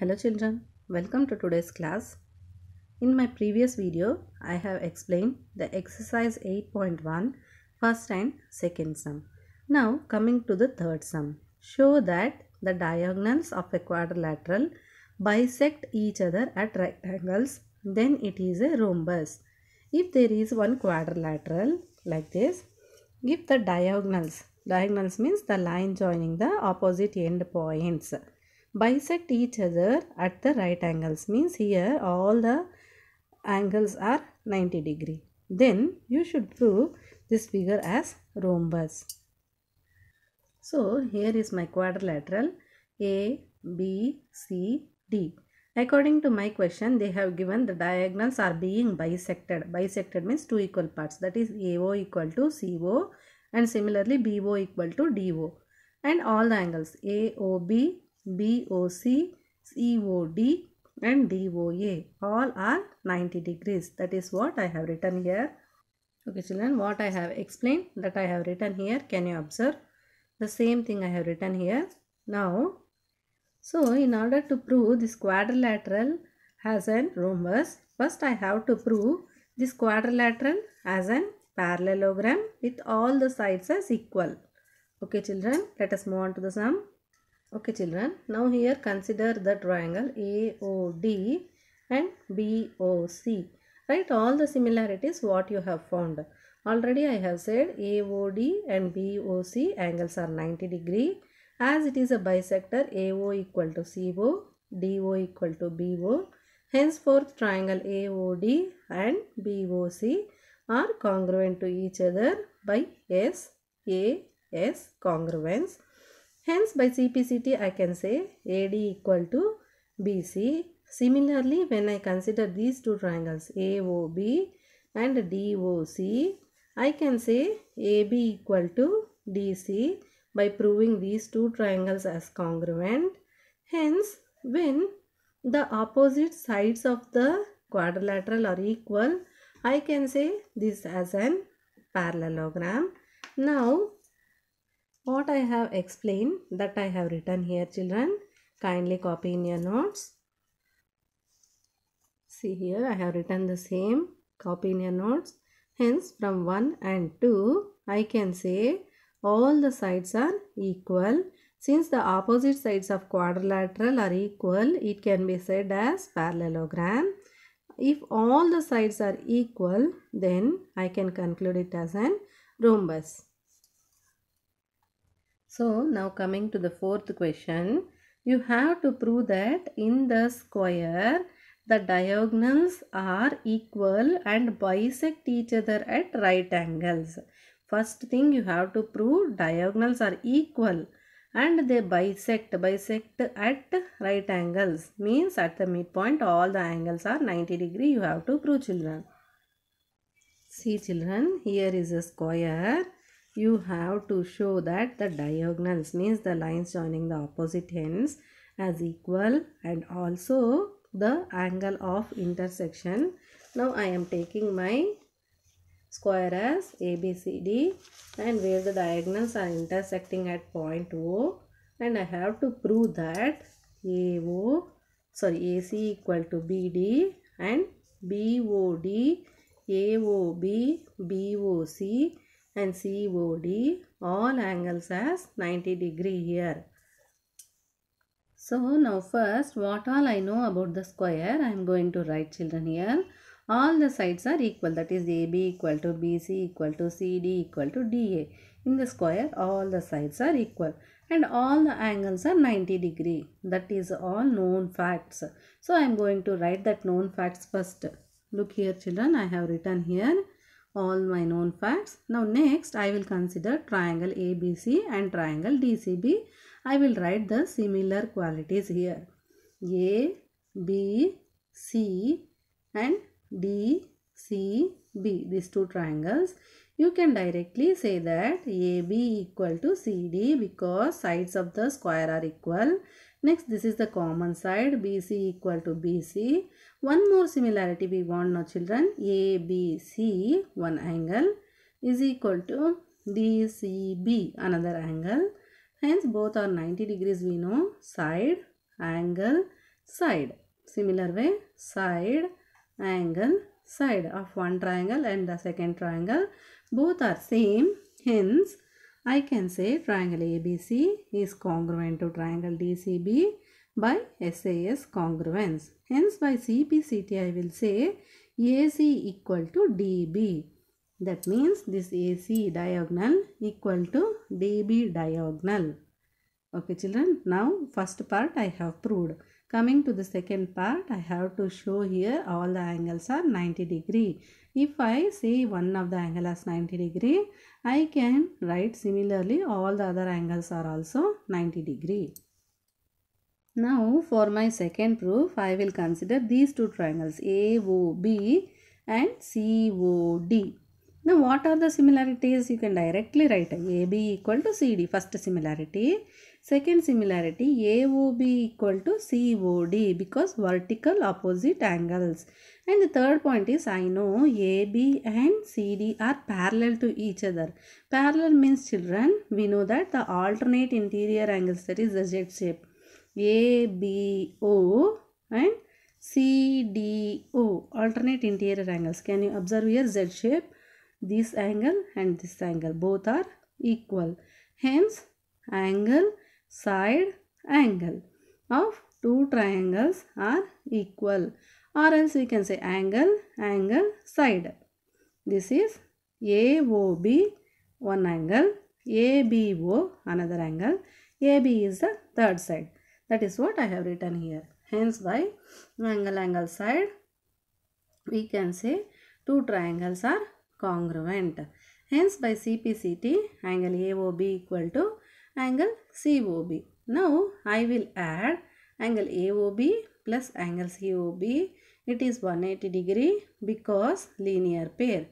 Hello children, welcome to today's class. In my previous video, I have explained the exercise 8.1 first and second sum. Now coming to the third sum. Show that the diagonals of a quadrilateral bisect each other at right angles. then it is a rhombus. If there is one quadrilateral like this, give the diagonals. Diagonals means the line joining the opposite end points bisect each other at the right angles means here all the angles are 90 degree then you should prove this figure as rhombus so here is my quadrilateral a b c d according to my question they have given the diagonals are being bisected bisected means two equal parts that is ao equal to co and similarly bo equal to do and all the angles aob BOC, COD and DOA all are 90 degrees that is what I have written here. Okay children what I have explained that I have written here can you observe the same thing I have written here. Now so in order to prove this quadrilateral has an rhombus first I have to prove this quadrilateral as an parallelogram with all the sides as equal. Okay children let us move on to the sum. Okay children, now here consider the triangle AOD and BOC. Right, all the similarities what you have found. Already I have said AOD and BOC angles are 90 degree. As it is a bisector, AO equal to CO, DO equal to BO. Henceforth, triangle AOD and BOC are congruent to each other by S, A, S congruence. Hence by CPCT I can say AD equal to BC. Similarly when I consider these two triangles AOB and DOC I can say AB equal to DC by proving these two triangles as congruent. Hence when the opposite sides of the quadrilateral are equal I can say this as an parallelogram. Now what I have explained that I have written here children. Kindly copy in your notes. See here I have written the same. Copy in your notes. Hence from 1 and 2 I can say all the sides are equal. Since the opposite sides of quadrilateral are equal, it can be said as parallelogram. If all the sides are equal, then I can conclude it as an rhombus. So now coming to the fourth question. You have to prove that in the square the diagonals are equal and bisect each other at right angles. First thing you have to prove diagonals are equal and they bisect bisect at right angles means at the midpoint all the angles are 90 degree you have to prove children see children here is a square you have to show that the diagonals means the lines joining the opposite ends as equal and also the angle of intersection. Now I am taking my square as ABCD and where the diagonals are intersecting at point O and I have to prove that AO sorry AC equal to BD and BOD AOB BOC and COD all angles as 90 degree here. So now first what all I know about the square I am going to write children here. All the sides are equal that is AB equal to BC equal to CD equal to DA. In the square all the sides are equal and all the angles are 90 degree. That is all known facts. So I am going to write that known facts first. Look here children I have written here all my known facts. Now next I will consider triangle ABC and triangle DCB. I will write the similar qualities here. A, B, C and D, C, B. These two triangles. You can directly say that AB equal to CD because sides of the square are equal. Next, this is the common side, BC equal to BC. One more similarity we want now children, ABC, one angle, is equal to DCB, another angle. Hence, both are 90 degrees we know, side, angle, side. Similar way, side, angle, side of one triangle and the second triangle both are same. Hence, I can say triangle ABC is congruent to triangle DCB by SAS congruence. Hence, by CPCT, I will say AC equal to DB. That means this AC diagonal equal to DB diagonal. Okay children, now first part I have proved. Coming to the second part, I have to show here all the angles are 90 degree. If I say one of the angle as 90 degree, I can write similarly all the other angles are also 90 degree. Now for my second proof, I will consider these two triangles AOB and COD. Now what are the similarities? You can directly write AB equal to CD. First similarity. Second similarity AOB equal to COD because vertical opposite angles. And the third point is I know AB and CD are parallel to each other. Parallel means children. We know that the alternate interior angles that is the Z shape. ABO and CDO alternate interior angles. Can you observe here Z shape? this angle and this angle both are equal hence angle side angle of two triangles are equal or else we can say angle angle side this is AOB one angle ABO another angle AB is the third side that is what I have written here hence by angle angle side we can say two triangles are congruent. Hence by CPCT angle AOB equal to angle COB. Now I will add angle AOB plus angle COB. It is 180 degree because linear pair.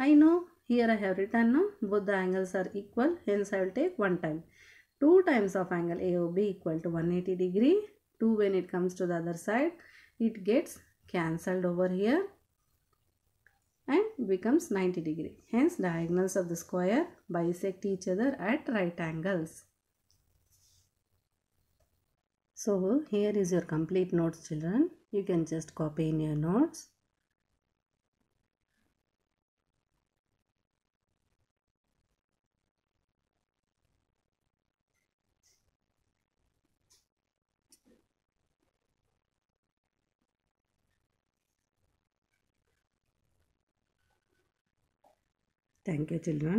I know here I have written no, both the angles are equal hence I will take one time. 2 times of angle AOB equal to 180 degree. 2 when it comes to the other side it gets cancelled over here and becomes 90 degree. Hence, diagonals of the square bisect each other at right angles. So, here is your complete notes children. You can just copy in your notes. Thank you children.